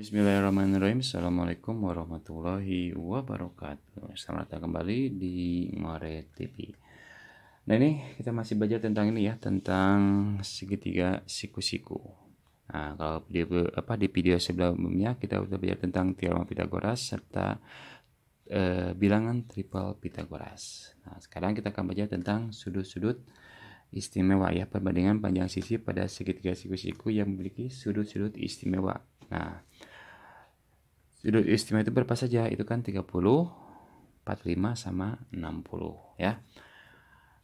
Bismillahirrahmanirrahim. Assalamualaikum warahmatullahi wabarakatuh. Selamat datang kembali di Ngore TV. Nah ini kita masih belajar tentang ini ya, tentang segitiga siku-siku. Nah kalau di, apa, di video sebelumnya kita sudah belajar tentang teorema Pitagoras serta e, bilangan triple Pitagoras. Nah sekarang kita akan belajar tentang sudut-sudut istimewa ya, perbandingan panjang sisi pada segitiga siku-siku yang memiliki sudut-sudut istimewa. Nah, sudut istimewa itu berapa saja itu kan 30 45 sama 60 ya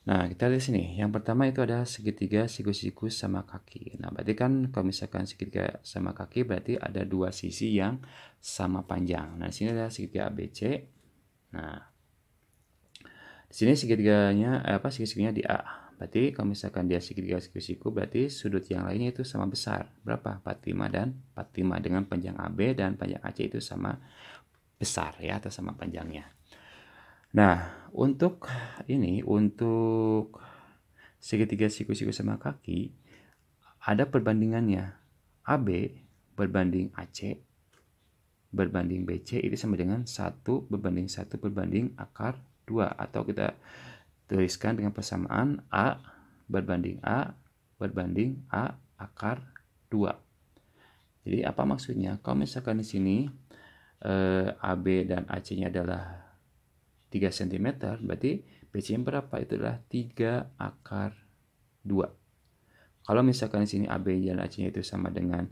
Nah, kita lihat sini. Yang pertama itu ada segitiga siku-siku sama kaki. Nah, berarti kan kalau misalkan segitiga sama kaki berarti ada dua sisi yang sama panjang. Nah, sini ada segitiga ABC. Nah, di sini segitiganya eh, apa segitiganya di A. Berarti kalau misalkan dia segitiga siku siku berarti sudut yang lainnya itu sama besar. Berapa? 45 dan 45 dengan panjang AB dan panjang AC itu sama besar ya atau sama panjangnya. Nah, untuk ini untuk segitiga siku-siku sama kaki ada perbandingannya. AB berbanding AC berbanding BC itu sama dengan 1 berbanding 1 berbanding akar 2 atau kita Tuliskan dengan persamaan A berbanding A berbanding A akar 2. Jadi apa maksudnya? Kalau misalkan di sini eh, AB dan AC-nya adalah 3 cm, berarti BC-nya berapa? Itu adalah 3 akar 2. Kalau misalkan di sini AB dan AC-nya itu sama dengan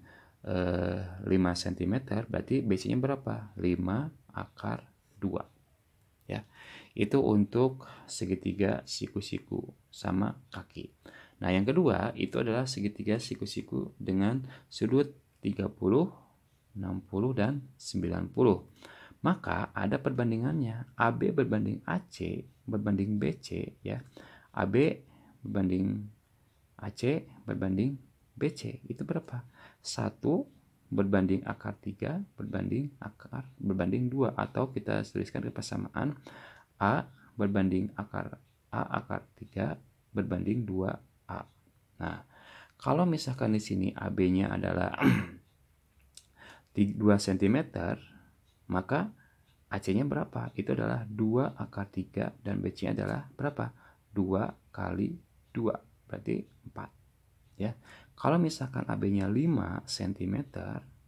eh, 5 cm, berarti BC-nya berapa? 5 akar 2. Ya. Itu untuk segitiga siku-siku sama kaki. Nah, yang kedua itu adalah segitiga siku-siku dengan sudut 30, 60, dan 90. Maka ada perbandingannya. AB berbanding AC berbanding BC ya. AB berbanding AC berbanding BC itu berapa? 1 berbanding akar 3 berbanding akar berbanding 2 atau kita tuliskan ke persamaan A berbanding akar A akar 3 berbanding 2A. Nah, kalau misalkan di sini AB-nya adalah 2 cm, maka AC-nya berapa? Itu adalah 2 akar 3 dan BC-nya adalah berapa? 2 kali 2, berarti 4. Ya. Kalau misalkan AB-nya 5 cm,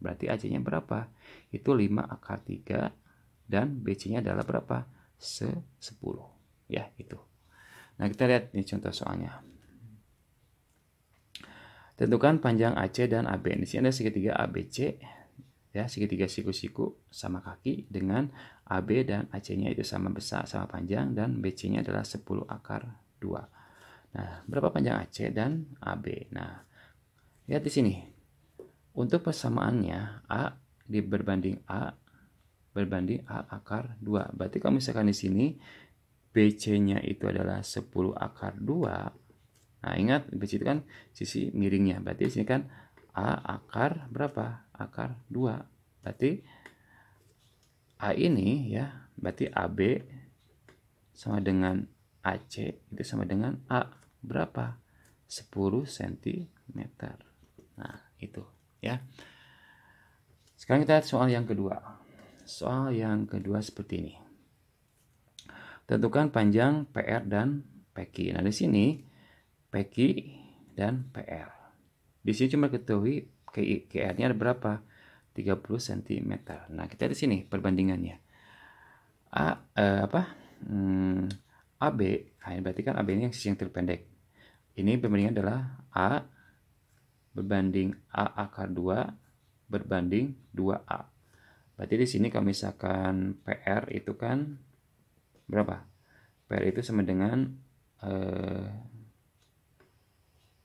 berarti AC-nya berapa? Itu 5 akar 3 dan BC-nya adalah berapa? se-10. Ya, itu. Nah, kita lihat ini contoh soalnya. Tentukan panjang AC dan AB. Di sini ada segitiga ABC, ya, segitiga siku-siku sama kaki dengan AB dan AC-nya itu sama besar, sama panjang dan BC-nya adalah 10 akar 2. Nah, berapa panjang AC dan AB? Nah, lihat di sini. Untuk persamaannya A di A berbanding A akar 2. Berarti kalau misalkan di sini BC-nya itu adalah 10 akar 2. Nah, ingat BC itu kan sisi miringnya. Berarti di sini kan A akar berapa? Akar 2. Berarti A ini ya, berarti AB sama dengan AC itu sama dengan A berapa? 10 cm. Nah, itu ya. Sekarang kita lihat soal yang kedua soal yang kedua seperti ini. Tentukan panjang PR dan PQ. Nah, di sini PQ dan PR. Di sini cuma ketahui qr nya ada berapa? 30 cm. Nah, kita di sini perbandingannya. A eh, apa? Hmm, AB, nah, ini berarti kan AB ini yang sisi yang terpendek. Ini perbandingan adalah A berbanding A akar 2 berbanding 2A. Berarti di sini kalau misalkan PR itu kan berapa? PR itu sama dengan eh,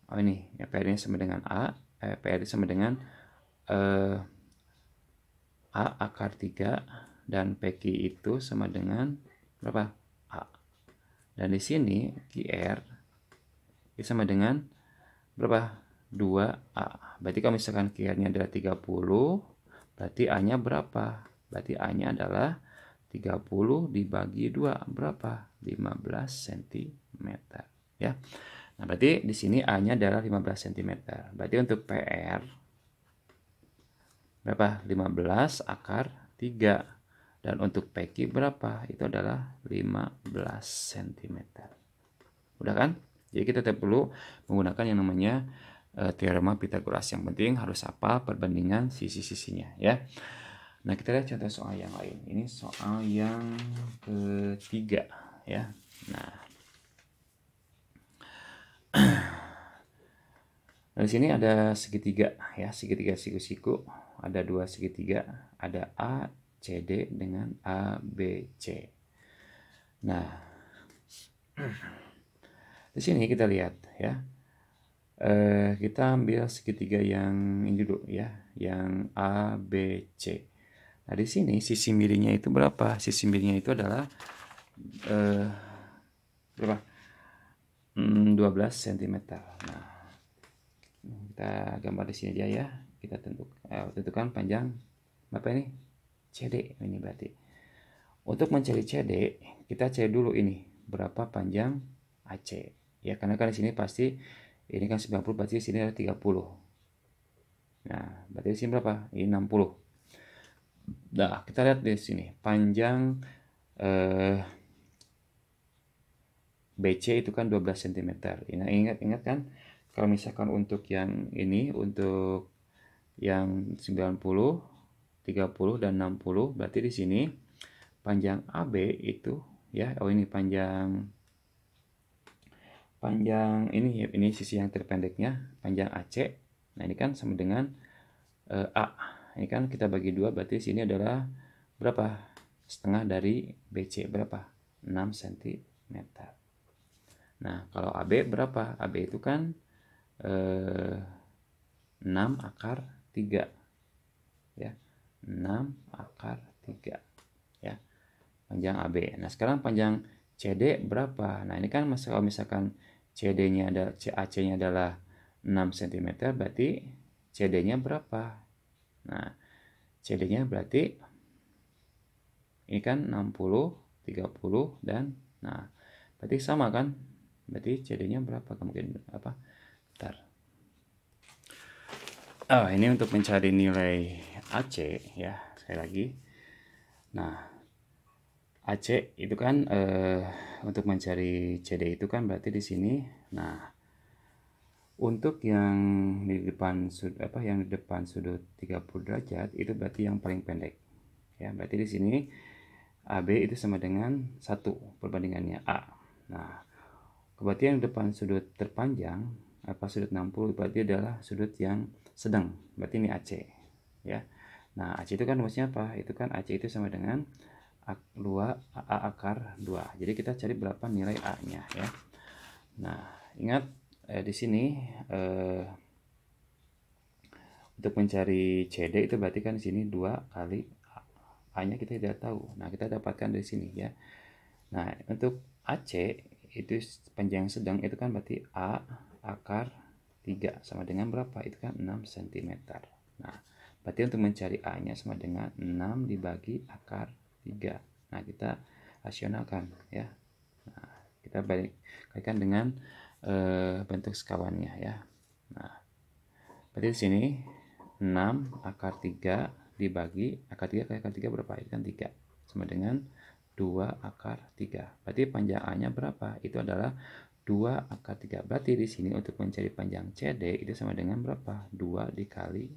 oh ini ya PR ini sama dengan A, eh, PR sama dengan eh, A akar 3 dan PQ itu sama dengan berapa? A. Dan di sini QR itu sama dengan berapa? 2A. Berarti kalau misalkan QR-nya adalah 30 Berarti A-nya berapa? Berarti A-nya adalah 30 dibagi 2 berapa? 15 cm ya. Nah, berarti di sini A-nya adalah 15 cm. Berarti untuk PR berapa? 15 akar 3. Dan untuk PQ berapa? Itu adalah 15 cm. Udah kan? Jadi kita tetap perlu menggunakan yang namanya Eh, teorema Pitagoras. Yang penting harus apa perbandingan sisi-sisinya ya. Nah, kita lihat contoh soal yang lain. Ini soal yang ketiga ya. Nah, Nah, di sini ada segitiga ya, segitiga siku-siku. Ada dua segitiga, ada A, C, dengan ABC. Nah, di sini kita lihat ya eh, kita ambil segitiga yang ini dulu ya, yang A, B, C. Nah, di sini sisi miringnya itu berapa? Sisi miringnya itu adalah eh, berapa? Hmm, 12 cm. Nah, kita gambar di sini aja ya. Kita eh, tentukan panjang berapa ini? CD ini berarti. Untuk mencari CD, kita cari dulu ini berapa panjang AC. Ya, karena kan di sini pasti ini kan 90 berarti sini ada 30. Nah, berarti sini berapa? Ini 60. Nah, kita lihat di sini. Panjang eh, BC itu kan 12 cm. Ini ingat-ingat kan kalau misalkan untuk yang ini untuk yang 90 30 dan 60 berarti di sini panjang AB itu ya oh ini panjang panjang ini ini sisi yang terpendeknya panjang AC nah ini kan sama dengan e, A ini kan kita bagi dua berarti sini adalah berapa setengah dari BC berapa 6 cm nah kalau AB berapa AB itu kan e, eh, 6 akar 3 ya 6 akar 3 ya panjang AB nah sekarang panjang CD berapa nah ini kan masih kalau misalkan CD-nya ada CAC-nya adalah 6 cm berarti CD-nya berapa? Nah, CD-nya berarti ini kan 60, 30 dan nah, berarti sama kan? Berarti CD-nya berapa? Mungkin apa? Bentar. Oh, ini untuk mencari nilai AC ya, sekali lagi. Nah, AC itu kan eh, untuk mencari CD itu kan berarti di sini. Nah, untuk yang di depan sudut apa yang di depan sudut 30 derajat itu berarti yang paling pendek. Ya, berarti di sini AB itu sama dengan 1 perbandingannya A. Nah, berarti yang di depan sudut terpanjang apa sudut 60 berarti adalah sudut yang sedang. Berarti ini AC, ya. Nah, AC itu kan rumusnya apa? Itu kan AC itu sama dengan 2 A akar 2 jadi kita cari berapa nilai A nya ya Nah ingat eh, di sini eh, untuk mencari CD itu berarti kan di sini 2 kali A. A nya kita tidak tahu nah kita dapatkan dari sini ya Nah untuk AC itu panjang sedang itu kan berarti A akar 3 sama dengan berapa itu kan 6 cm nah berarti untuk mencari A nya sama dengan 6 dibagi akar 3 nah kita rasionalkan ya nah, kita balik kaitkan dengan e, bentuk sekawannya ya nah berarti di sini 6 akar 3 dibagi akar 3 kali akar 3 berapa kan 3 sama dengan 2 akar 3 berarti panjang A nya berapa itu adalah 2 akar 3 berarti di sini untuk mencari panjang CD itu sama dengan berapa 2 dikali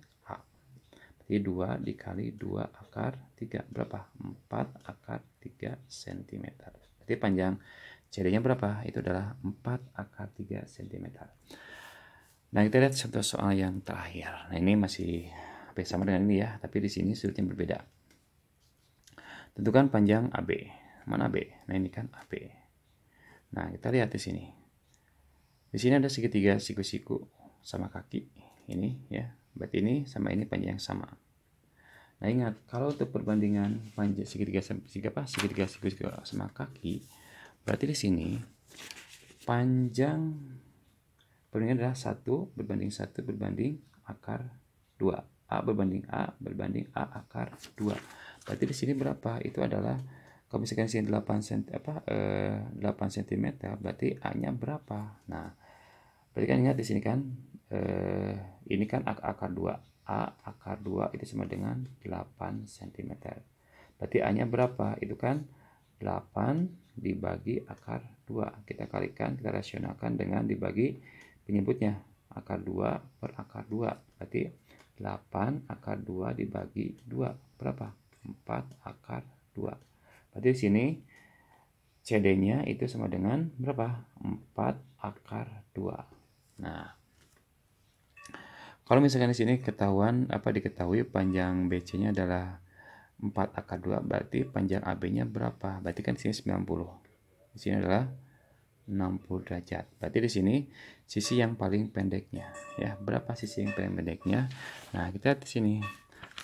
jadi 2 dikali 2 akar 3 berapa? 4 akar 3 cm. Berarti panjang CD-nya berapa? Itu adalah 4 akar 3 cm. Nah, kita lihat contoh soal yang terakhir. Nah, ini masih hampir sama dengan ini ya, tapi di sini sudutnya berbeda. Tentukan panjang AB. Mana AB? Nah, ini kan AB. Nah, kita lihat di sini. Di sini ada segitiga siku-siku sama kaki ini ya Berarti ini sama ini panjang yang sama. Nah ingat, kalau untuk perbandingan panjang segitiga segitiga apa segitiga segitiga sama kaki, berarti di sini panjang perbandingan adalah satu berbanding satu berbanding akar dua a berbanding a berbanding a akar 2. berarti di sini berapa itu adalah kalau misalkan sini 8 cm apa eh, 8 cm berarti a nya berapa nah berarti kan ingat di sini kan eh, ini kan akar 2A akar 2 itu sama dengan 8 cm berarti A nya berapa itu kan 8 dibagi akar 2 kita kalikan kita rasionalkan dengan dibagi penyebutnya akar 2 per akar 2 berarti 8 akar 2 dibagi 2 berapa 4 akar 2 berarti di sini CD nya itu sama dengan berapa 4 akar 2 kalau misalkan di sini ketahuan apa diketahui panjang BC-nya adalah 4 akar 2 berarti panjang AB-nya berapa? Berarti kan di sini 90. Di sini adalah 60 derajat. Berarti di sini sisi yang paling pendeknya ya. Berapa sisi yang paling pendeknya? Nah, kita di sini.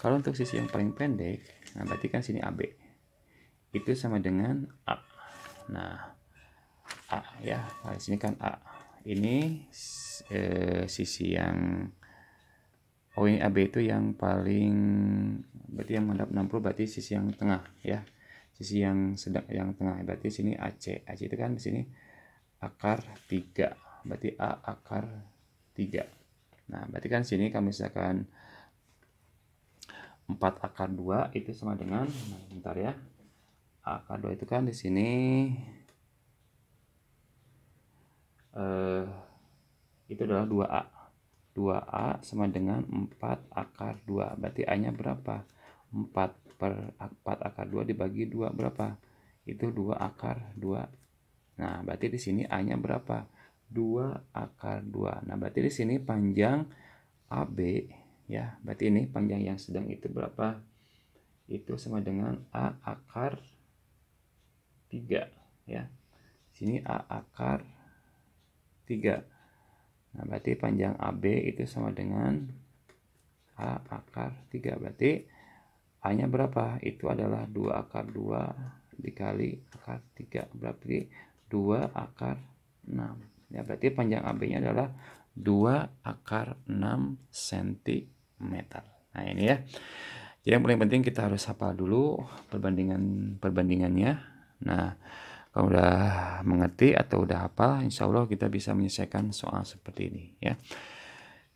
Kalau untuk sisi yang paling pendek, nah berarti kan sini AB. Itu sama dengan A. Nah, A ya. Nah, di sini kan A. Ini eh, sisi yang Owing AB itu yang paling berarti yang menghadap 60 berarti sisi yang tengah ya. Sisi yang sedang yang tengah berarti sini AC. AC itu kan di sini akar 3. Berarti A akar 3. Nah, berarti kan sini kami misalkan 4 akar 2 itu sama dengan nah, bentar ya. A akar 2 itu kan di sini eh itu adalah 2A 2A sama dengan 4 akar 2. Berarti A-nya berapa? 4 per 4 akar 2 dibagi 2 berapa? Itu 2 akar 2. Nah, berarti di sini A-nya berapa? 2 akar 2. Nah, berarti di sini panjang AB ya. Berarti ini panjang yang sedang itu berapa? Itu sama dengan A akar 3 ya. Sini A akar 3. Nah, berarti panjang AB itu sama dengan A akar 3. Berarti A-nya berapa? Itu adalah 2 akar 2 dikali akar 3. Berarti 2 akar 6. Ya, berarti panjang AB-nya adalah 2 akar 6 cm. Nah, ini ya. Jadi yang paling penting kita harus hafal dulu perbandingan perbandingannya. Nah, kalau udah mengerti atau udah hafal insya Allah kita bisa menyelesaikan soal seperti ini ya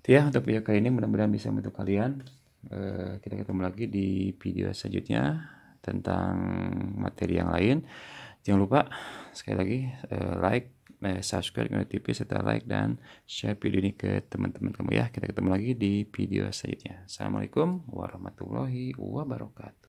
itu ya untuk video kali ini mudah-mudahan bisa membantu kalian e, kita ketemu lagi di video selanjutnya tentang materi yang lain jangan lupa sekali lagi e, like eh, subscribe channel TV serta like dan share video ini ke teman-teman kamu ya kita ketemu lagi di video selanjutnya Assalamualaikum warahmatullahi wabarakatuh